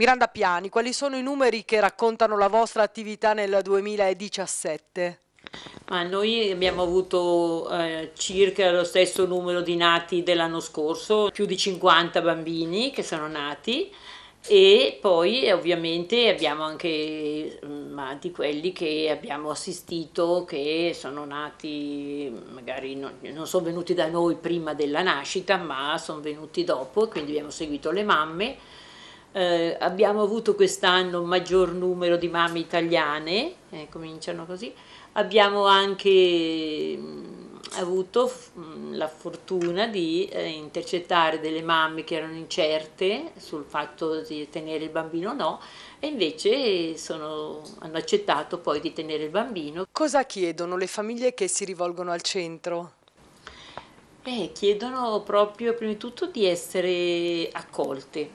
Miranda Piani, quali sono i numeri che raccontano la vostra attività nel 2017? Ma noi abbiamo avuto eh, circa lo stesso numero di nati dell'anno scorso, più di 50 bambini che sono nati e poi ovviamente abbiamo anche ma, di quelli che abbiamo assistito che sono nati magari non, non sono venuti da noi prima della nascita ma sono venuti dopo quindi abbiamo seguito le mamme eh, abbiamo avuto quest'anno un maggior numero di mamme italiane, eh, cominciano così, abbiamo anche mh, mm, avuto mh, mm, la fortuna di eh, intercettare delle mamme che erano incerte sul fatto di tenere il bambino o no e invece sono, hanno accettato poi di tenere il bambino. Cosa chiedono le famiglie che si rivolgono al centro? Eh, chiedono proprio prima di tutto di essere accolte,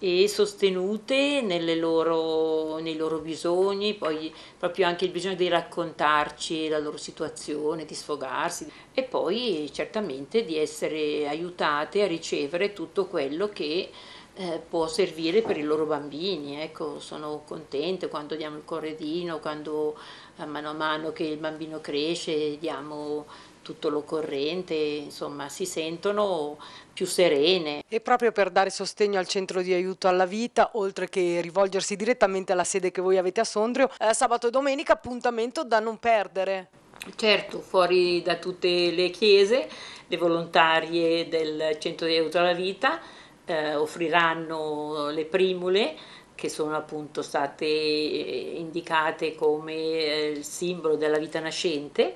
e sostenute loro, nei loro bisogni, poi proprio anche il bisogno di raccontarci la loro situazione, di sfogarsi e poi certamente di essere aiutate a ricevere tutto quello che eh, può servire per i loro bambini, ecco, sono contente quando diamo il corredino, quando a eh, mano a mano che il bambino cresce diamo tutto l'occorrente, insomma si sentono più serene. E proprio per dare sostegno al centro di aiuto alla vita, oltre che rivolgersi direttamente alla sede che voi avete a Sondrio, eh, sabato e domenica appuntamento da non perdere. Certo, fuori da tutte le chiese, le volontarie del centro di aiuto alla vita eh, offriranno le primule che sono appunto state eh, indicate come eh, il simbolo della vita nascente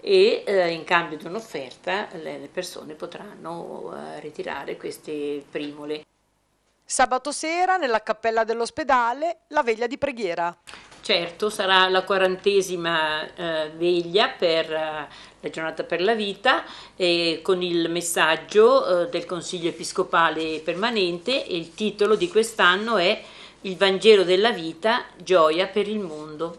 e eh, in cambio di un'offerta le persone potranno ritirare queste primule. Sabato sera nella cappella dell'ospedale la veglia di preghiera. Certo, sarà la quarantesima eh, veglia per eh, la giornata per la vita eh, con il messaggio eh, del Consiglio Episcopale Permanente e il titolo di quest'anno è Il Vangelo della vita, gioia per il mondo.